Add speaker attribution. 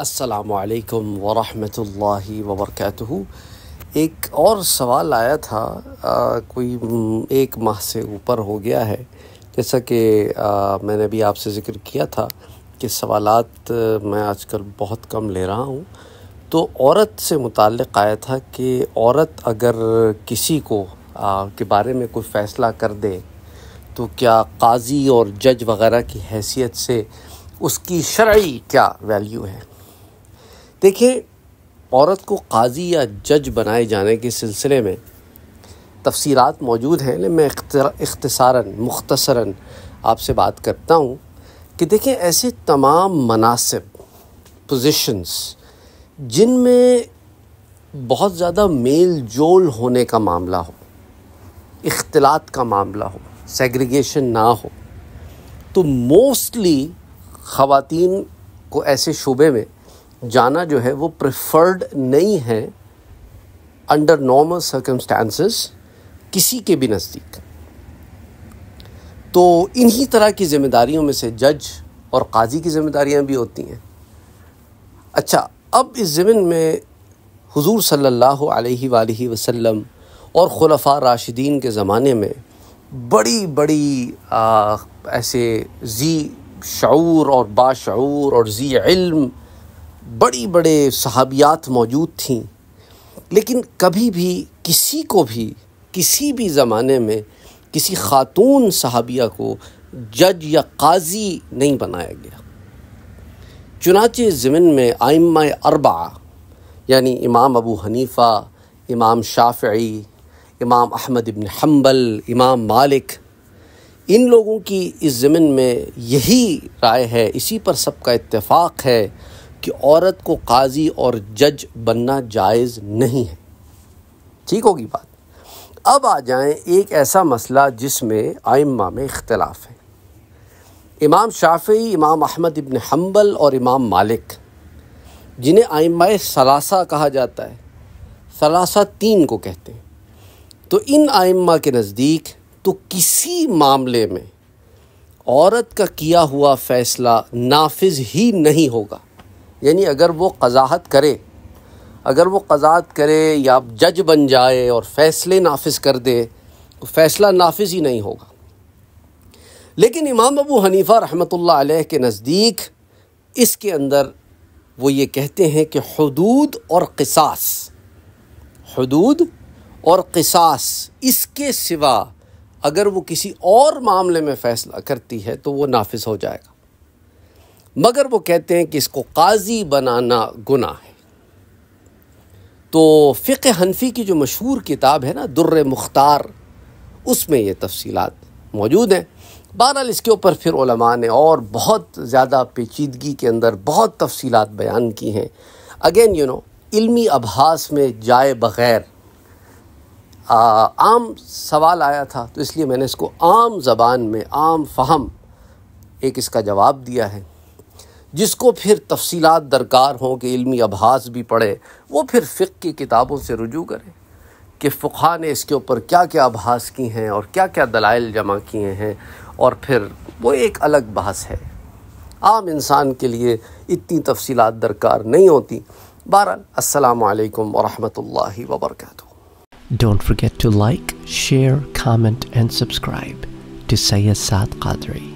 Speaker 1: असलकम वरहमतुल्लाह वबरकू एक और सवाल आया था आ, कोई एक माह से ऊपर हो गया है जैसा कि मैंने अभी आपसे ज़िक्र किया था कि सवालत मैं आजकल बहुत कम ले रहा हूँ तो औरत से मुतक़ आया था कि औरत अगर किसी को आ, के बारे में कोई फ़ैसला कर दे तो क्या काजी और जज वग़ैरह की हैसियत से उसकी शर्य क्या वैल्यू है देखिए औरत को काजी या जज बनाए जाने के सिलसिले में तफसीरात मौजूद हैं लेकिन मैं अख्तसारा मुख्तसरा आपसे बात करता हूँ कि देखें ऐसे तमाम मनासिब पोजीशंस जिनमें बहुत ज़्यादा मेल जोल होने का मामला हो इख्तलात का मामला हो सेग्रीगेशन ना हो तो मोस्टली ख़वातीन को ऐसे शोबे में जाना जो है वो प्रेफर्ड नहीं है अंडर नॉर्मल सर्कमस्टांसिस किसी के भी नज़दीक तो इन्हीं तरह की जिम्मेदारियों में से जज और काजी की जिम्मेदारियां भी होती हैं अच्छा अब इस ज़मीन में हुजूर सल्लल्लाहु अलैहि वालैहि वसल्लम और खुलफा राशिदीन के ज़माने में बड़ी बड़ी आ, ऐसे जी शूर और बाशूर और जी इल्म बड़ी बड़े सहाबियात मौजूद थीं लेकिन कभी भी किसी को भी किसी भी ज़माने में किसी ख़ातून सहाबिया को जज या काजी नहीं बनाया गया चुनाचे ज़मीन में आइम अरबा यानी इमाम अबू हनीफ़ा इमाम शाफ़ी इमाम अहमद इबन हम्बल इमाम मालिक इन लोगों की इस ज़मीन में यही राय है इसी पर सबका इत्तेफाक़ है कि औरत को काजी और जज बनना जायज़ नहीं है ठीक होगी बात अब आ जाएं एक ऐसा मसला जिसमें आइम्मा में इख्तलाफ है इमाम शाफी इमाम अहमद इबन हम्बल और इमाम मालिक जिन्हें आइम्मा सलासा कहा जाता है सलासा तीन को कहते हैं तो इन आइम्मा के नज़दीक तो किसी मामले में औरत का किया हुआ फ़ैसला नाफिज ही नहीं होगा यानी अगर वो कजाहत करे अगर वो कजात करे या जज बन जाए और फ़ैसले नाफिज कर दे तो फ़ैसला नाफिज ही नहीं होगा लेकिन इमाम अबू हनीफ़ा रहमतुल्लाह अलैह के नज़दीक इसके अंदर वो ये कहते हैं कि हदूद और किसास हदूद और किसास इसके सिवा अगर वो किसी और मामले में फ़ैसला करती है तो वो नाफिज हो जाएगा मगर वो कहते हैं कि इसको काजी बनाना गुनाह है तो फ़िक हनफी की जो मशहूर किताब है ना दुर्र मुख्तार उसमें ये तफसीलात मौजूद हैं बहरहाल इसके ऊपर फिर ने और बहुत ज़्यादा पेचीदगी के अंदर बहुत तफसीलात बयान की हैं अगेन यू नो इल्मी अभास में जाए बग़ैर आम सवाल आया था तो इसलिए मैंने इसको आम जबान में आम फहम एक इसका जवाब दिया है जिसको फिर तफसीलात दरकार हों के इल्मी अभास भी पढ़े वो फिर फ़िक की किताबों से रुजू करें कि फ़ुखा ने इसके ऊपर क्या क्या अभास की हैं और क्या क्या दलाइल जमा किए हैं और फिर वो एक अलग बहस है आम इंसान के लिए इतनी तफसीलात दरकार नहीं होती बहरहाल असलकम वरहमल वबरक don't forget to like share comment and subscribe to Sayyid Saad Qadri